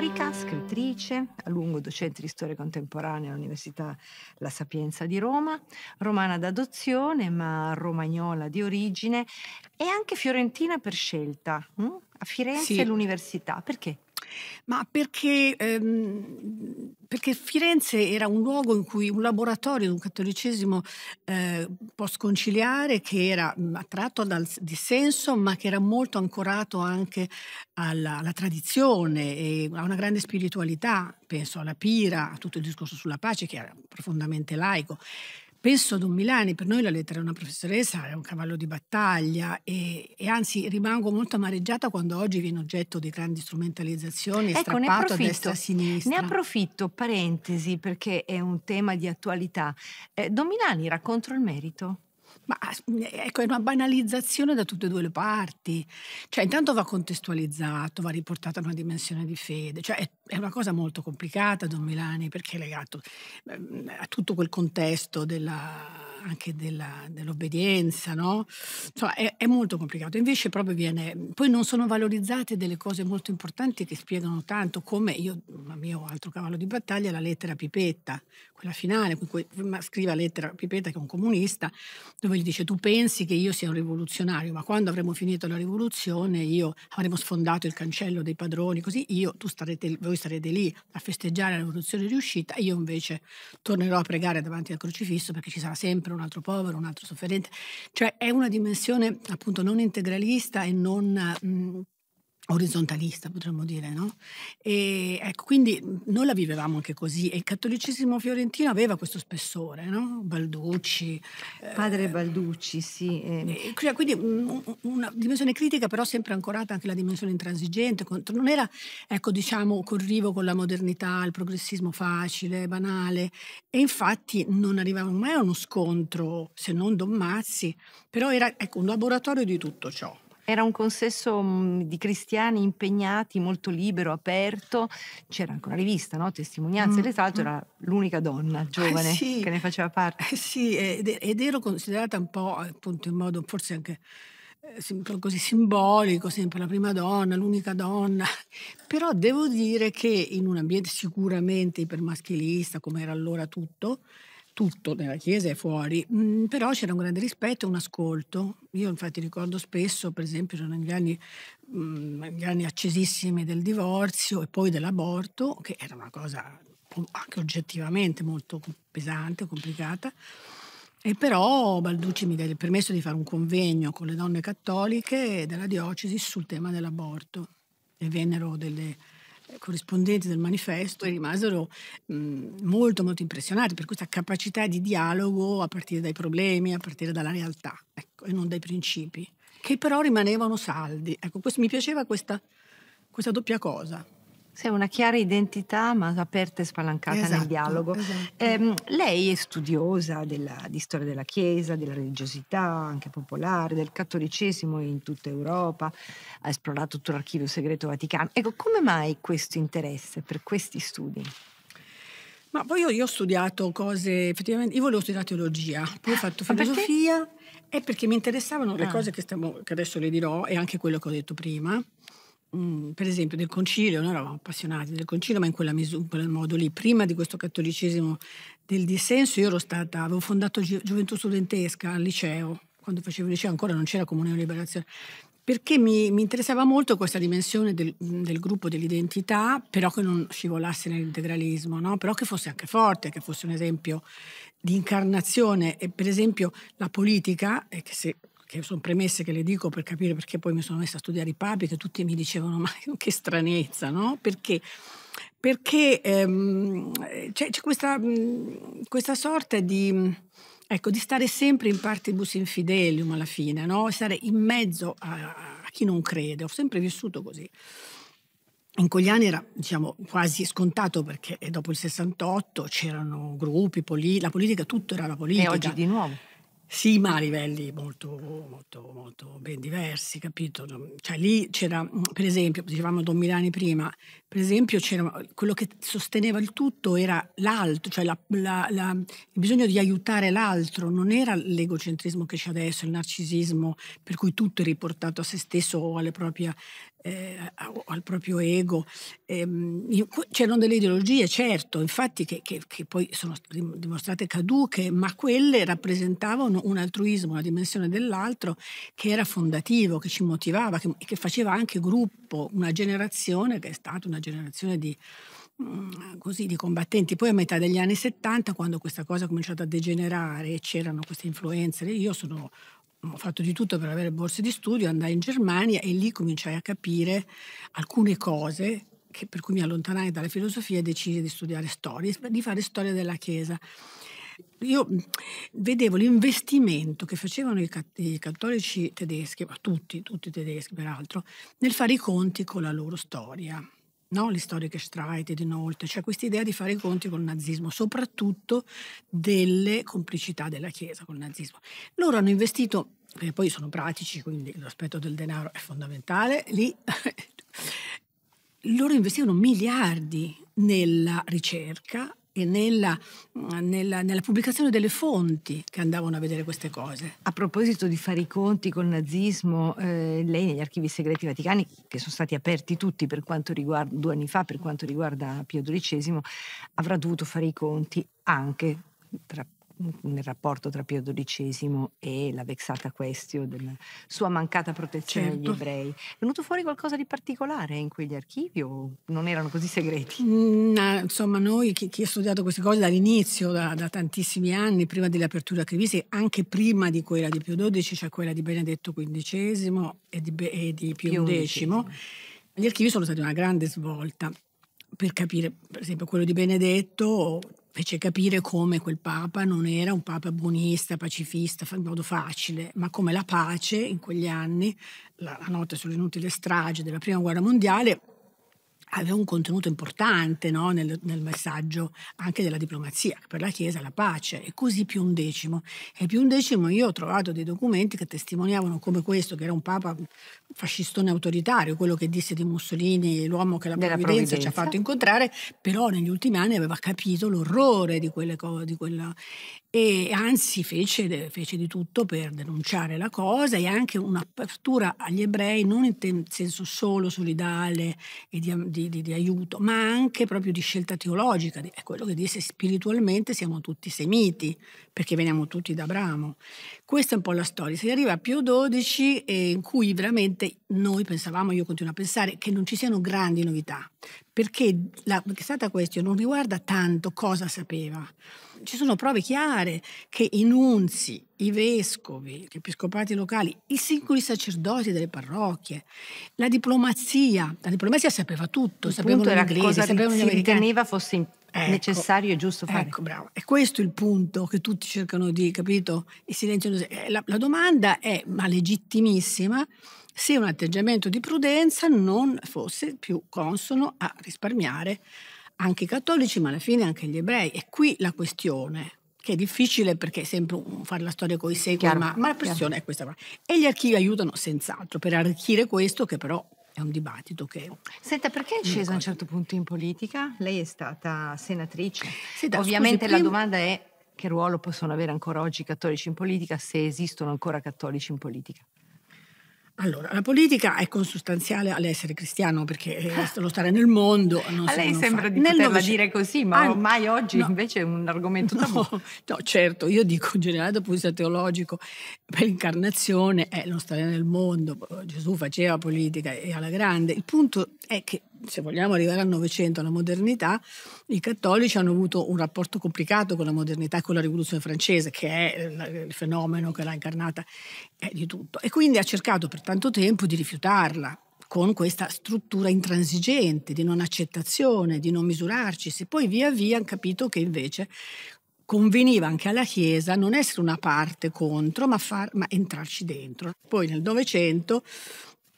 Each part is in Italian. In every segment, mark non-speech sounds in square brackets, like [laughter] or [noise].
storica, scrittrice, a lungo docente di storia contemporanea all'Università La Sapienza di Roma, romana d'adozione ma romagnola di origine e anche fiorentina per scelta, hm? a Firenze sì. l'università. Perché? Ma perché ehm, che Firenze era un luogo in cui un laboratorio di un cattolicesimo eh, postconciliare che era mm, attratto dal dissenso ma che era molto ancorato anche alla, alla tradizione e a una grande spiritualità, penso alla Pira, a tutto il discorso sulla pace che era profondamente laico penso Don Milani, per noi la lettera a una professoressa è un cavallo di battaglia e, e, anzi rimango molto amareggiata quando oggi viene oggetto di grandi strumentalizzazioni, ecco, strappato a destra e a sinistra. Ne approfitto, parentesi, perché è un tema di attualità. Eh, Don Milani era il merito? Ma mhmm, eh, ecco, è una banalizzazione da tutte e due le parti. Cioè, intanto va contestualizzato, va riportata una dimensione di fede. Cioè, è, è, una cosa molto complicata, Don Milani, perché è legato ehm, a tutto quel contesto della anche dell'obbedienza, no? Insomma, cioè, è, è, molto complicato. Invece proprio viene... Poi non sono valorizzate delle cose molto importanti che spiegano tanto, come io, il mio altro cavallo di battaglia, la lettera Pipetta, quella finale, in cui scrive la lettera Pipetta, che è un comunista, dove gli dice tu pensi che io sia un rivoluzionario, ma quando avremo finito la rivoluzione io avremo sfondato il cancello dei padroni, così io, tu starete, voi sarete lì a festeggiare la rivoluzione riuscita, io invece tornerò a pregare davanti al crocifisso perché ci sarà sempre un un altro povero, un altro sofferente, cioè è una dimensione appunto non integralista e non... Mh, mm, orizzontalista potremmo dire, no? E ecco, quindi noi la vivevamo anche così e il cattolicesimo fiorentino aveva questo spessore, no? Balducci. Eh, Padre eh, Balducci, sì. Eh. Eh, quindi un, una dimensione critica però sempre ancorata anche alla dimensione intransigente, non era, ecco, diciamo, corrivo con la modernità, il progressismo facile, banale e infatti non arrivava mai a uno scontro, se non Don Mazzi, però era ecco, un laboratorio di tutto ciò. Era un consesso mm, di cristiani impegnati, molto libero, aperto. C'era anche una rivista, no? Testimonianze, mm. e l'altro mm. era l'unica donna ah, giovane eh sì, che ne faceva parte. Eh sì, ed, ed ero considerata un po' appunto in modo forse anche eh, così simbolico, sempre la prima donna, l'unica donna, [laughs] però devo dire che in un ambiente sicuramente ipermaschilista, come era allora tutto, tutto nella chiesa e fuori, mm, però c'era un grande rispetto e un ascolto. Io infatti ricordo spesso, per esempio, sono negli anni, negli mm, anni accesissimi del divorzio e poi dell'aborto, che era una cosa anche oggettivamente molto pesante, complicata. E però Balducci mi diede il permesso di fare un convegno con le donne cattoliche della diocesi sul tema dell'aborto e vennero delle corrispondenti del manifesto e rimasero mh, molto molto impressionati per questa capacità di dialogo a partire dai problemi, a partire dalla realtà ecco, e non dai principi, che però rimanevano saldi. Ecco, questo, mi piaceva questa, questa doppia cosa. Sei una chiara identità, ma aperta e spalancata esatto, nel dialogo. Esatto. Eh, lei è studiosa della, di storia della Chiesa, della religiosità, anche popolare, del cattolicesimo in tutta Europa, ha esplorato tutto l'archivio segreto vaticano. Ecco, come mai questo interesse per questi studi? Ma poi io, io ho studiato cose, effettivamente, io volevo studiare teologia, poi ho ah, fatto filosofia, perché? è perché mi interessavano le ah. cose che, stiamo, che adesso le dirò e anche quello che ho detto prima. Mm, per esempio del concilio, noi eravamo appassionati del concilio, ma in, misura, in, quel modo lì, prima di questo cattolicesimo del dissenso, io ero stata, avevo fondato Gi Gioventù Studentesca al liceo, quando facevo il liceo ancora non c'era Comunione Liberazione, perché mi, mi, interessava molto questa dimensione del, del gruppo dell'identità, però che non scivolasse nell'integralismo, no? però che fosse anche forte, che fosse un esempio di incarnazione. E per esempio la politica, che se che sono premesse che le dico per capire perché poi mi sono messa a studiare i papi, che tutti mi dicevano ma [laughs] che stranezza, no? Perché? Perché ehm, c'è, questa, questa, sorta di, ecco, di stare sempre in partibus infidelium alla fine, no? stare in mezzo a, a chi non crede, ho sempre vissuto così. In Cogliani era diciamo, quasi scontato perché eh, dopo il 68 c'erano gruppi, poli la politica, tutto era la politica. E oggi di nuovo. Sì, ma a livelli molto, molto, molto ben diversi, capito? Cioè lì c'era, mm, per esempio, dicevamo Don Milani prima, per esempio, quello che sosteneva il tutto era l'altro, cioè la, la, la, il bisogno di aiutare l'altro, non era l'egocentrismo che c'è adesso, il narcisismo per cui tutto è riportato a se stesso o proprie, eh, al proprio ego. Eh, c'erano delle ideologie, certo, infatti, che, che, che poi sono dimostrate caduche, ma quelle rappresentavano un altruismo, una dimensione dell'altro che era fondativo, che ci motivava, che, che faceva anche gruppo, una generazione che è stata una una generazione di, mm, così, di combattenti. Poi a metà degli anni 70, quando questa cosa ha cominciato a degenerare e c'erano queste influenze, io sono, ho fatto di tutto per avere borse di studio, andai in Germania e lì cominciai a capire alcune cose per cui mi allontanai dalla filosofia e decisi di studiare storia, di fare storia della Chiesa. Io mm, vedevo l'investimento che facevano i, cattolici tedeschi, ma tutti, tutti tedeschi peraltro, nel fare i conti con la loro storia no? l'historica Streited inoltre, cioè questa idea di fare i conti con il nazismo, soprattutto delle complicità della Chiesa con il nazismo. Loro hanno investito, perché poi sono pratici, quindi l'aspetto del denaro è fondamentale, lì [laughs] loro investivano miliardi nella ricerca e nella, nella, nella, pubblicazione delle fonti che andavano a vedere queste cose. A proposito di fare i conti col nazismo, eh, lei negli archivi segreti vaticani, che sono stati aperti tutti riguarda, due anni fa per quanto riguarda Pio XII, avrà dovuto fare i conti anche tra nel rapporto tra Pio XII e la vexata questio della sua mancata protezione certo. agli ebrei. È venuto fuori qualcosa di particolare in quegli archivi o non erano così segreti? No, mm, insomma, noi chi, chi, ha studiato queste cose dall'inizio, da, da, tantissimi anni, prima dell'apertura crivisi, anche prima di quella di Pio XII, cioè quella di Benedetto XV e di, e di Pio, Pio XI, gli archivi sono stati una grande svolta per capire, per esempio, quello di Benedetto fece capire come quel Papa non era un Papa buonista, pacifista, in modo facile, ma come la pace in quegli anni, la, la notte sull'inutile strage della Prima Guerra Mondiale, aveva un contenuto importante no? nel, nel, messaggio anche della diplomazia, per la Chiesa la pace, e così più un decimo. E più un decimo io ho trovato dei documenti che testimoniavano come questo, che era un papa fascistone autoritario, quello che disse di Mussolini, l'uomo che la Della provvidenza, ci ha fatto incontrare, però negli ultimi anni aveva capito l'orrore di quelle cose, di quella... e anzi fece, fece, di tutto per denunciare la cosa e anche un'apertura agli ebrei non in senso solo solidale e di, di di, di, di, aiuto, ma anche proprio di scelta teologica, è quello che disse spiritualmente siamo tutti semiti, perché veniamo tutti da Abramo. Questa è un po' la storia, si arriva a Pio XII eh, in cui veramente noi pensavamo, io continuo a pensare, che non ci siano grandi novità, perché la stata questione non riguarda tanto cosa sapeva, ci sono prove chiare che i nunzi, i vescovi, gli episcopati locali, i singoli sacerdoti delle parrocchie, la diplomazia, la diplomazia sapeva tutto, sapevano l'inglese, sapevano gli americani. riteneva fosse Ecco, necessario e giusto fare. Ecco, bravo. E questo è il punto che tutti cercano di, capito, Il silenzio, eh, La, la domanda è, ma legittimissima, se un atteggiamento di prudenza non fosse più consono a risparmiare anche i cattolici, ma alla fine anche gli ebrei. E qui la questione, che è difficile perché è sempre un fare la storia con i secoli, ma, ma, la questione chiaro. è questa. E gli archivi aiutano senz'altro per arricchire questo che però è un dibattito che... Senta, perché è scesa a un certo punto in politica? Lei è stata senatrice. Senta, Ovviamente scusi, la prima... domanda è che ruolo possono avere ancora oggi i cattolici in politica se esistono ancora cattolici in politica? Allora, la politica è consustanziale all'essere cristiano perché eh, ah. lo stare nel mondo. Non A lei sembra fa. di poterla Novece... dire così, ma ah, ormai oggi no, invece è un argomento tabù. No, no, certo, io dico in generale dal punto di vista teologico, per l'incarnazione è lo stare nel mondo, Gesù faceva politica e alla grande. Il punto è che se vogliamo arrivare al Novecento, alla modernità, i cattolici hanno avuto un rapporto complicato con la modernità e con la rivoluzione francese, che è eh, il fenomeno che l'ha incarnata, è eh, di tutto. E quindi ha cercato per tanto tempo di rifiutarla con questa struttura intransigente, di non accettazione, di non misurarci. Se poi via via hanno capito che invece conveniva anche alla Chiesa non essere una parte contro, ma, far, ma entrarci dentro. Poi nel Novecento,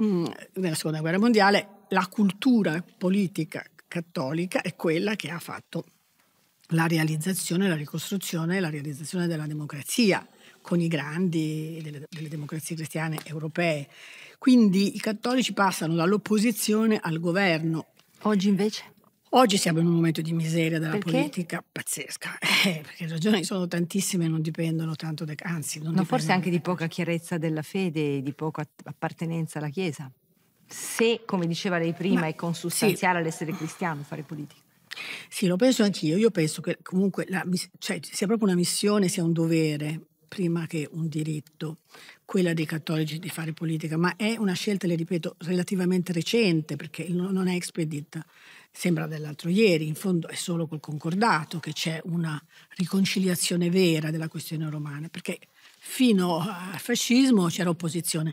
mm, nella Seconda Guerra Mondiale, la cultura politica cattolica è quella che ha fatto la realizzazione, la ricostruzione e la realizzazione della democrazia con i grandi delle, delle democrazie cristiane europee. Quindi i cattolici passano dall'opposizione al governo. Oggi invece? Oggi siamo in un momento di miseria della perché? politica pazzesca, [laughs] eh, perché le ragioni sono tantissime e non dipendono tanto, da, anzi non no, Forse anche di poca chiarezza della fede, di poca appartenenza alla Chiesa se, come diceva lei prima, Ma, è consustanziale sì. all'essere cristiano fare politica. Sì, lo penso anch'io. Io penso che comunque la, cioè, sia proprio una missione, sia un dovere, prima che un diritto, quella dei cattolici di fare politica, ma è una scelta, le ripeto, relativamente recente perché non è expedita, sembra dell'altro ieri, in fondo è solo col concordato che c'è una riconciliazione vera della questione romana, perché fino al fascismo c'era opposizione,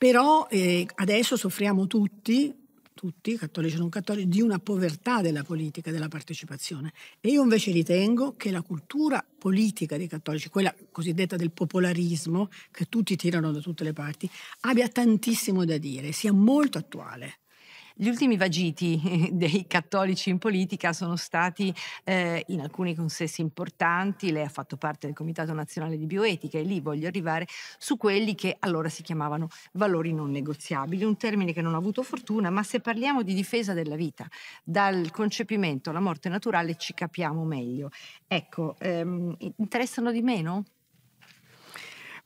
però eh, adesso soffriamo tutti, tutti, cattolici e non cattolici, di una povertà della politica, della partecipazione. E io invece ritengo che la cultura politica dei cattolici, quella cosiddetta del popolarismo, che tutti tirano da tutte le parti, abbia tantissimo da dire, sia molto attuale. Gli ultimi vagiti [laughs] dei cattolici in politica sono stati eh, in alcuni consessi importanti, lei ha fatto parte del Comitato Nazionale di Bioetica e lì voglio arrivare su quelli che allora si chiamavano valori non negoziabili, un termine che non ha avuto fortuna, ma se parliamo di difesa della vita, dal concepimento alla morte naturale ci capiamo meglio. Ecco, ehm, interessano di meno?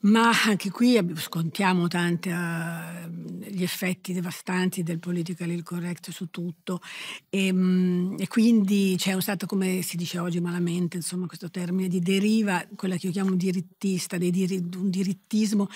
Ma anche qui scontiamo tanti uh, eh, gli effetti devastanti del politically correct su tutto e, ehm, mh, e quindi c'è stato come si dice oggi malamente, insomma, questo termine di deriva, quella che io chiamo dirittista, diri, un dirittismo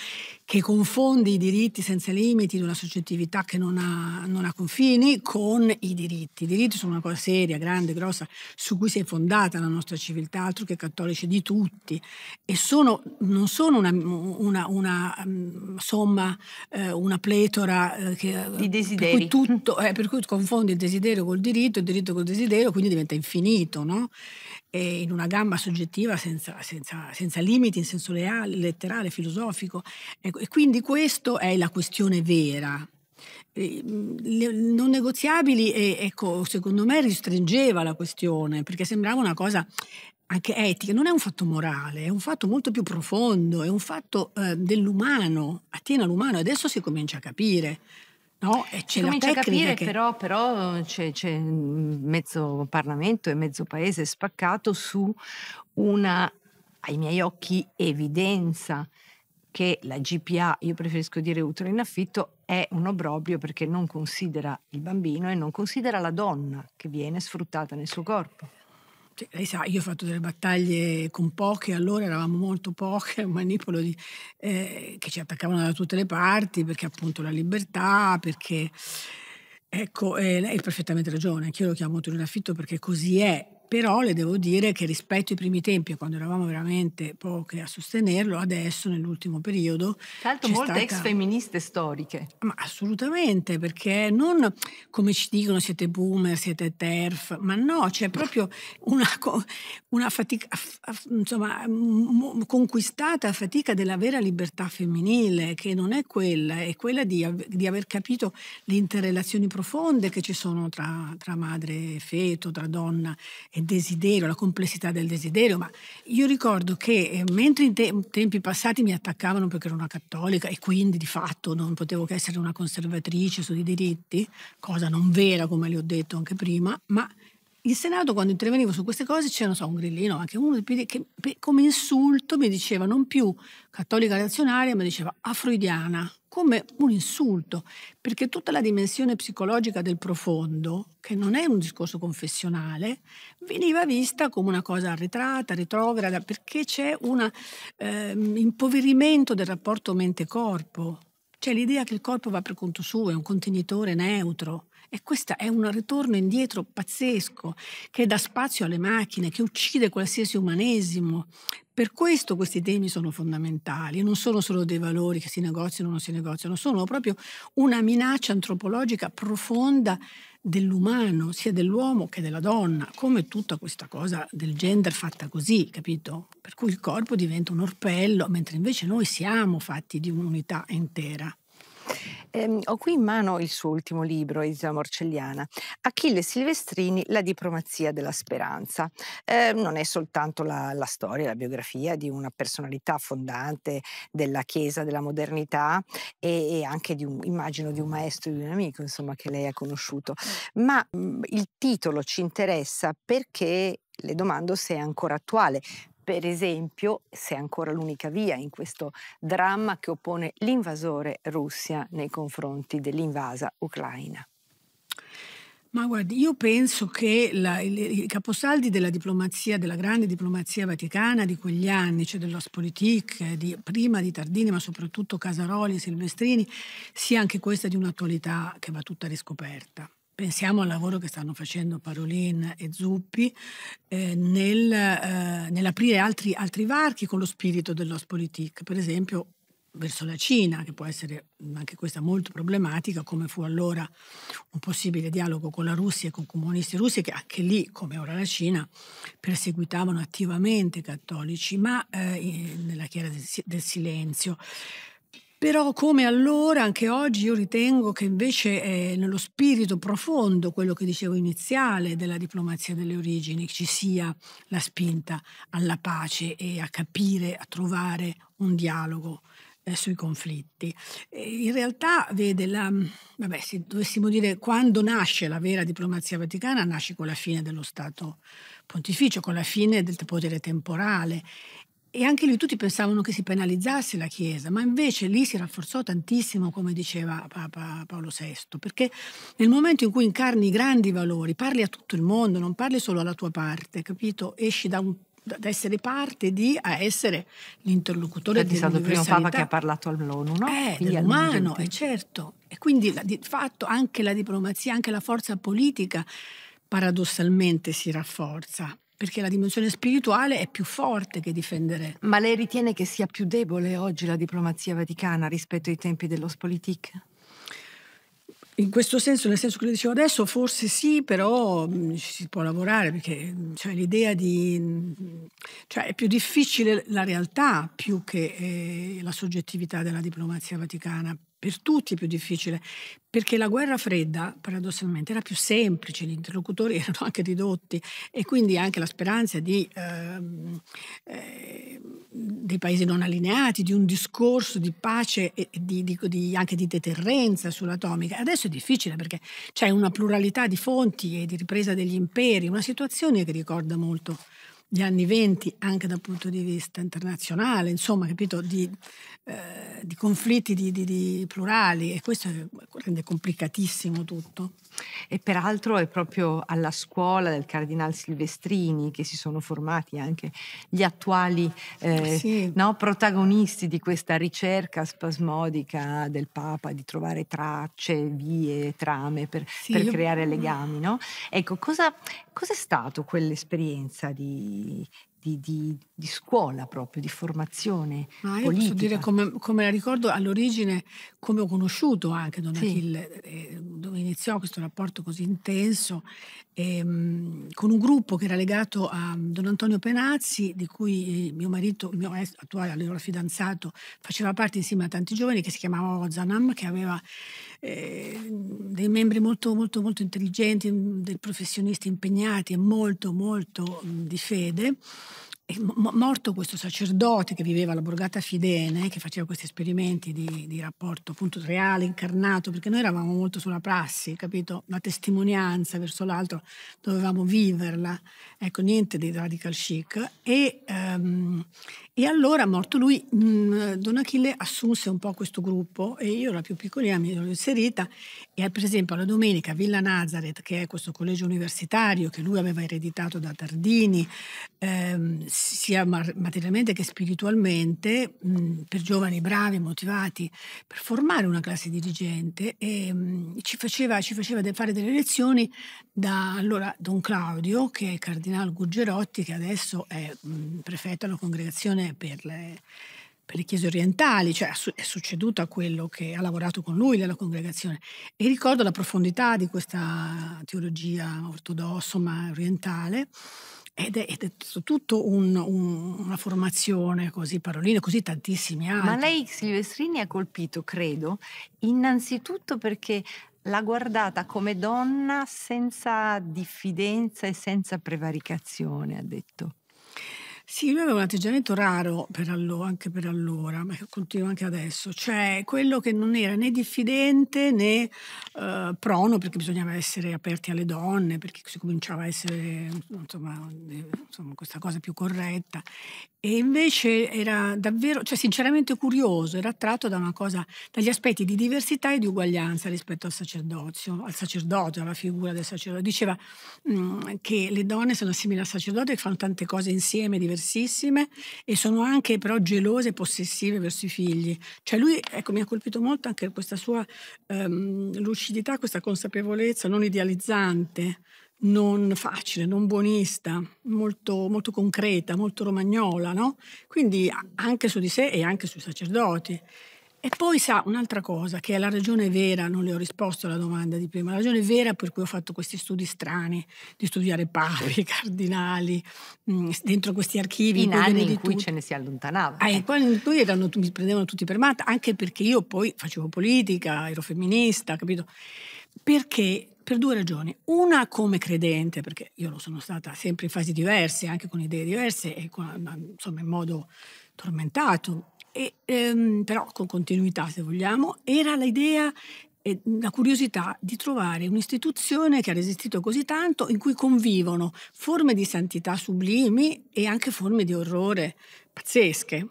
che confonde i diritti senza limiti di una soggettività che non ha, non ha confini con i diritti. I diritti sono una cosa seria, grande, grossa, su cui si è fondata la nostra civiltà, altro che cattolici di tutti, e sono, non sono una una, una mm, somma, eh, una pletora eh, che, di desideri. Per cui, tutto, eh, per cui confondi il desiderio col diritto, il diritto col desiderio, quindi diventa infinito, no? E in una gamma soggettiva senza, senza, senza limiti, in senso leale, letterale, filosofico. E, ecco, e quindi questa è la questione vera mm, non negoziabili ecco, secondo me ristringeva la questione perché sembrava una cosa anche etica, non è un fatto morale, è un fatto molto più profondo, è un fatto eh, dell'umano, attiene all'umano e adesso si comincia a capire. No, e c'è la comincia a capire, che... però, però c'è, c'è mm, mezzo Parlamento e mezzo Paese spaccato su una, ai miei occhi, evidenza che la GPA, io preferisco dire utero in affitto, è un obbrobrio perché non considera il bambino e non considera la donna che viene sfruttata nel suo corpo. Cioè, lei sa, io ho fatto delle battaglie con poche, allora eravamo molto poche, un [laughs] manipolo di, eh, che ci attaccavano da tutte le parti perché appunto la libertà, perché... Ecco, eh, lei ha perfettamente ragione, anch'io lo chiamo autore in affitto perché così è, però le devo dire che rispetto ai primi tempi, quando eravamo veramente poche a sostenerlo, adesso nell'ultimo periodo... Tra l'altro molte stata... ex femministe storiche. Ma assolutamente, perché non come ci dicono siete boomer, siete TERF, ma no, c'è proprio una, una fatica, insomma, conquistata fatica della vera libertà femminile, che non è quella, è quella di, di aver capito le interrelazioni profonde che ci sono tra, tra madre e feto, tra donna e desiderio, la complessità del desiderio, ma io ricordo che eh, mentre in te- tempi passati mi attaccavano perché ero una cattolica e quindi di fatto non potevo che essere una conservatrice sui diritti, cosa non vera come le ho detto anche prima, ma in Senato quando intervenivo su queste cose c'era, so, un grillino, anche uno del PD, che come insulto mi diceva non più cattolica reazionaria, ma diceva afroidiana, come un insulto, perché tutta la dimensione psicologica del profondo, che non è un discorso confessionale, veniva vista come una cosa arretrata, retrograda, perché c'è un eh, impoverimento del rapporto mente-corpo, c'è l'idea che il corpo va per conto suo, è un contenitore neutro e questo è un ritorno indietro pazzesco che dà spazio alle macchine, che uccide qualsiasi umanesimo. Per questo questi temi sono fondamentali, non sono solo dei valori che si negoziano o non si negoziano, sono proprio una minaccia antropologica profonda dell'umano, sia dell'uomo che della donna, come tutta questa cosa del gender fatta così, capito? Per cui il corpo diventa un orpello, mentre invece noi siamo fatti di un'unità intera. Eh, ho qui in mano il suo ultimo libro, Isola Morcelliana, Achille Silvestrini, La diplomazia della speranza. Eh, non è soltanto la, la, storia, la biografia di una personalità fondante della Chiesa della modernità e, e anche di un, immagino di un maestro, di un amico, insomma, che lei ha conosciuto, ma mh, mhmm, il titolo ci interessa perché le domando se è ancora attuale, per esempio, se è ancora l'unica via in questo dramma che oppone l'invasore Russia nei confronti dell'invasa Ucraina. Ma guardi, io penso che la, i caposaldi della diplomazia, della grande diplomazia vaticana di quegli anni, cioè dell'Ospolitik, eh, di, prima di Tardini, ma soprattutto Casaroli e Silvestrini, sia anche questa di un'attualità che va tutta riscoperta pensiamo al lavoro che stanno facendo Parolin e Zuppi eh, nel, eh, nell'aprire altri, altri, varchi con lo spirito dell'ospolitik, per esempio verso la Cina, che può essere anche questa molto problematica, come fu allora un possibile dialogo con la Russia e con comunisti russi, che anche lì, come ora la Cina, perseguitavano attivamente i cattolici, ma eh, nella chiara del, del silenzio. Però come allora, anche oggi io ritengo che invece è eh, nello spirito profondo, quello che dicevo iniziale della diplomazia delle origini, ci sia la spinta alla pace e a capire, a trovare un dialogo eh, sui conflitti. E in realtà, vede, la, mm, vabbè, se dovessimo dire quando nasce la vera diplomazia vaticana, nasce con la fine dello Stato pontificio, con la fine del potere temporale e anche lì tutti pensavano che si penalizzasse la Chiesa, ma invece lì si rafforzò tantissimo, come diceva Papa Paolo VI, perché nel momento in cui incarni grandi valori, parli a tutto il mondo, non parli solo alla tua parte, capito? Esci da un ad essere parte di a essere l'interlocutore di stato il primo Papa che ha parlato all'ONU, no? Eh, dell'umano, è eh, certo. E quindi di fatto anche la diplomazia, anche la forza politica paradossalmente si rafforza perché la dimensione spirituale è più forte che difendere. Ma lei ritiene che sia più debole oggi la diplomazia vaticana rispetto ai tempi dell'Ospolitik? In questo senso, nel senso che le dicevo adesso, forse sì, però mh, mm, si può lavorare perché cioè, l'idea di... Mh, mm, cioè, è più difficile la realtà più che eh, la soggettività della diplomazia vaticana, per tutti è più difficile, perché la guerra fredda, paradossalmente, era più semplice, gli interlocutori [laughs] erano anche ridotti e quindi anche la speranza di, ehm, eh, dei paesi non allineati, di un discorso di pace e di, di, di, anche di deterrenza sull'atomica. Adesso è difficile perché c'è una pluralità di fonti e di ripresa degli imperi, una situazione che ricorda molto gli anni venti anche dal punto di vista internazionale, insomma, capito, di, eh, di conflitti di, di, di, plurali e questo rende complicatissimo tutto. E peraltro è proprio alla scuola del Cardinal Silvestrini che si sono formati anche gli attuali eh, eh sì. no, protagonisti di questa ricerca spasmodica del Papa di trovare tracce, vie, trame per, sì, per io... creare legami. No? Ecco, cosa, cosa è stato quell'esperienza di di, di, di scuola proprio, di formazione. Ma ah, io politica. posso dire come, come, ricordo all'origine come ho conosciuto anche Don sì. Achille, eh, dove iniziò questo rapporto così intenso, eh, con un gruppo che era legato a Don Antonio Penazzi, di cui eh, mio marito, il mio attuale allora fidanzato, faceva parte insieme a tanti giovani che si chiamava Ozanam, che aveva eh, dei membri molto, molto, molto intelligenti, mm, dei professionisti impegnati e molto, molto mh, mm, di fede morto questo sacerdote che viveva alla borgata Fidene, che faceva questi esperimenti di, di, rapporto appunto reale, incarnato, perché noi eravamo molto sulla prassi, capito? La testimonianza verso l'altro, dovevamo viverla, ecco, niente di radical chic. E, um, e allora, morto lui, mh, mm, Don Achille assunse un po' questo gruppo e io, la più piccolina, mi ero inserita e per esempio alla domenica a Villa Nazareth, che è questo collegio universitario che lui aveva ereditato da Tardini, ehm, sia materialmente che spiritualmente, mh, per giovani bravi, motivati, per formare una classe dirigente e mh, ci, faceva, ci faceva de fare delle lezioni da allora Don Claudio, che è il cardinale Guggerotti, che adesso è mh, prefetto alla congregazione per le, per le chiese orientali, cioè è succeduto a quello che ha lavorato con lui nella congregazione. E ricordo la profondità di questa teologia ortodossa ma orientale ed è, ed è tutta un, un, una formazione così, paroline, così tantissimi anni. Ma lei Silvestrini ha colpito, credo, innanzitutto perché l'ha guardata come donna senza diffidenza e senza prevaricazione, ha detto. Sì, lui aveva un atteggiamento raro per anche per allora, ma continua anche adesso, cioè quello che non era né diffidente né eh, prono, perché bisognava essere aperti alle donne, perché si cominciava a essere insomma, insomma, questa cosa più corretta, e invece era davvero, cioè sinceramente curioso, era attratto da una cosa, dagli aspetti di diversità e di uguaglianza rispetto al sacerdozio, al sacerdote, alla figura del sacerdote. Diceva mh, mm, che le donne sono simili al sacerdote che fanno tante cose insieme, diverse diversissime e sono anche però gelose e possessive verso i figli. Cioè lui, ecco, mi ha colpito molto anche questa sua um, lucidità, questa consapevolezza non idealizzante, non facile, non buonista, molto, molto concreta, molto romagnola, no? Quindi anche su di sé e anche sui sacerdoti. E poi sa un'altra cosa, che è la ragione vera, non le ho risposto alla domanda di prima, la ragione vera per cui ho fatto questi studi strani, di studiare papi, [laughs] cardinali, mh, mm, dentro questi archivi. In anni in cui ce ne si allontanava. Ah, eh, poi erano, mi prendevano tutti per matta, anche perché io poi facevo politica, ero femminista, capito? Perché per due ragioni. Una come credente, perché io lo sono stata sempre in fasi diverse, anche con idee diverse e con, insomma, in modo tormentato, e, ehm, però con continuità se vogliamo, era l'idea e la curiosità di trovare un'istituzione che ha resistito così tanto in cui convivono forme di santità sublimi e anche forme di orrore pazzesche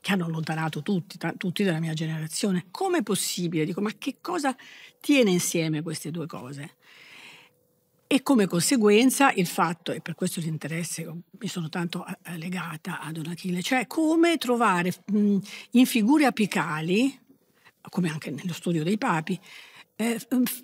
che hanno allontanato tutti, tutti della mia generazione. Come è possibile? Dico, ma che cosa tiene insieme queste due cose? e come conseguenza il fatto, e per questo l'interesse oh, mi sono tanto eh, eh, legata a Don Achille, cioè come trovare in figure apicali, come anche nello studio dei papi, eh,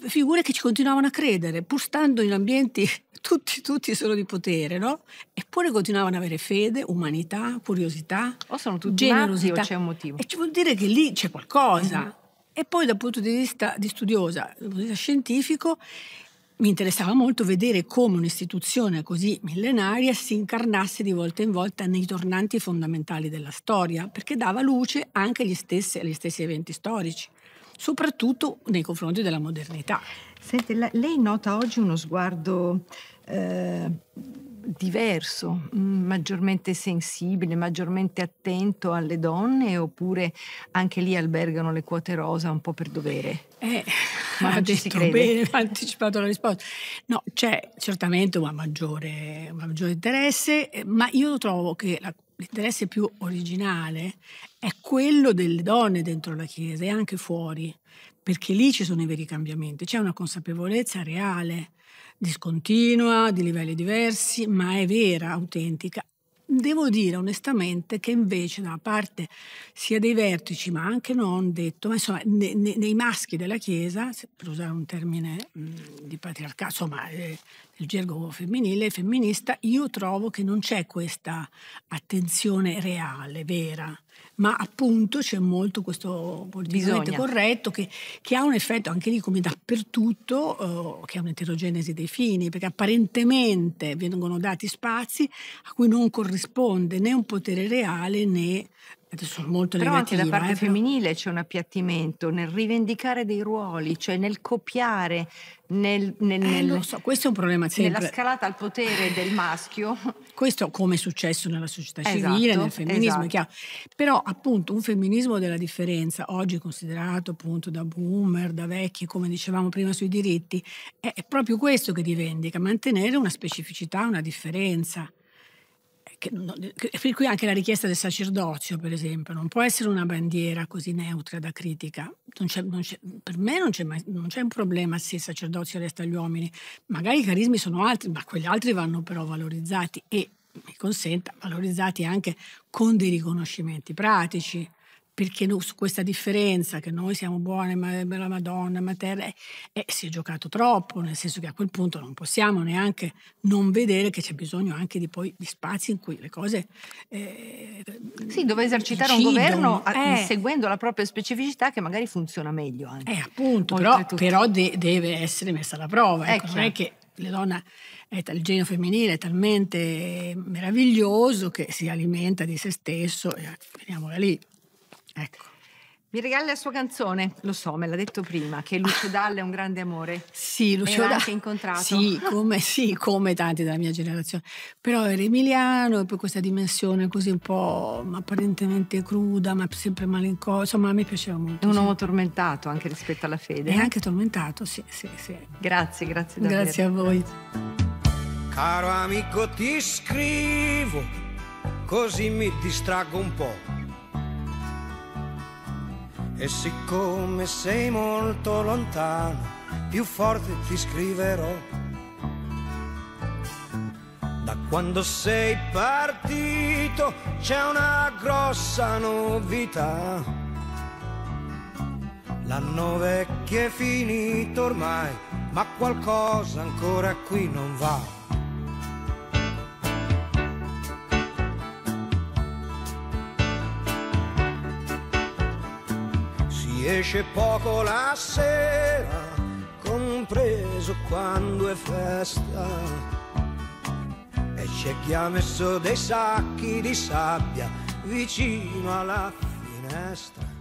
figure che ci continuavano a credere, pur stando in ambienti [laughs] tutti, tutti solo di potere, no? Eppure continuavano ad avere fede, umanità, curiosità, o sono tutti generosità. Matti, o c'è un motivo. E ci vuol dire che lì c'è qualcosa. Mm -hmm. E poi dal punto di vista di studiosa, dal punto di vista scientifico, mi interessava molto vedere come un'istituzione così millenaria si incarnasse di volta in volta nei tornanti fondamentali della storia, perché dava luce anche agli stessi, agli stessi eventi storici, soprattutto nei confronti della modernità. Senti, lei nota oggi uno sguardo... Eh diverso, mm, maggiormente sensibile, maggiormente attento alle donne oppure anche lì albergano le quote rosa un po' per dovere? Eh, ma [laughs] ha detto bene, ha anticipato la risposta. No, c'è certamente una maggiore, un maggiore interesse, eh, ma io trovo che la l'interesse più originale è quello delle donne dentro la Chiesa e anche fuori, perché lì ci sono i veri cambiamenti, c'è una consapevolezza reale, discontinua, di livelli diversi, ma è vera, autentica, Devo dire onestamente che invece da parte sia dei vertici, ma anche non detto, ma insomma, ne, ne, nei maschi della Chiesa, per usare un termine mh, mhmm, di patriarcato, insomma, eh, del gergo femminile, femminista, io trovo che non c'è questa attenzione reale, vera, ma appunto c'è molto questo politicamente corretto che, che, ha un effetto anche lì come dappertutto eh, che è un'eterogenesi dei fini perché apparentemente vengono dati spazi a cui non corrisponde né un potere reale né Adesso molto Però negativa, anche da parte eh, femminile c'è un appiattimento nel rivendicare dei ruoli, cioè nel copiare, nel, nel, eh, nel so, questo è un problema sempre. Nella scalata al potere del maschio. [laughs] Questo come è successo nella società civile, esatto, nel femminismo, esatto. Però appunto un femminismo della differenza, oggi considerato appunto da boomer, da vecchi, come dicevamo prima sui diritti, è proprio questo che rivendica, mantenere una specificità, una differenza. Che, per cui anche la richiesta del sacerdozio, per esempio, non può essere una bandiera così neutra da critica. Non c'è, per me non c'è, mai, non c'è un problema se il sacerdozio resta agli uomini. Magari i carismi sono altri, ma quegli altri vanno però valorizzati e, mi consenta, valorizzati anche con dei riconoscimenti pratici perché su questa differenza che noi siamo buone, ma eh, la Madonna, ma terra, eh, eh, si è giocato troppo, nel senso che a quel punto non possiamo neanche non vedere che c'è bisogno anche di, poi, di, spazi in cui le cose... Eh, sì, dove esercitare decidono. un governo eh. seguendo la propria specificità che magari funziona meglio anche. Eh, appunto, però, però de deve essere messa alla prova, ecco, ecco. non è certo. che le donne il genio femminile è talmente meraviglioso che si alimenta di se stesso, e finiamola lì. Ecco. Mi regali la sua canzone, lo so, me l'ha detto prima, che Lucio Dalla è un grande amore. Sì, Lucio Dalla. anche incontrato. Sì come, sì come, tanti della mia generazione. Però era emiliano e poi questa dimensione così un po' apparentemente cruda, ma sempre malinconica. Insomma, a me piaceva molto. È un sì. uomo tormentato anche rispetto alla fede. È eh? anche tormentato, sì, sì, sì. Grazie, grazie davvero. Grazie a voi. Caro amico, ti scrivo, così mi distraggo un po' E siccome sei molto lontano, più forte ti scriverò. Da quando sei partito c'è una grossa novità. L'anno vecchio è finito ormai, ma qualcosa ancora qui non va. esce poco la sera, compreso quando è festa. E c'è chi ha messo dei sacchi di sabbia vicino alla finestra.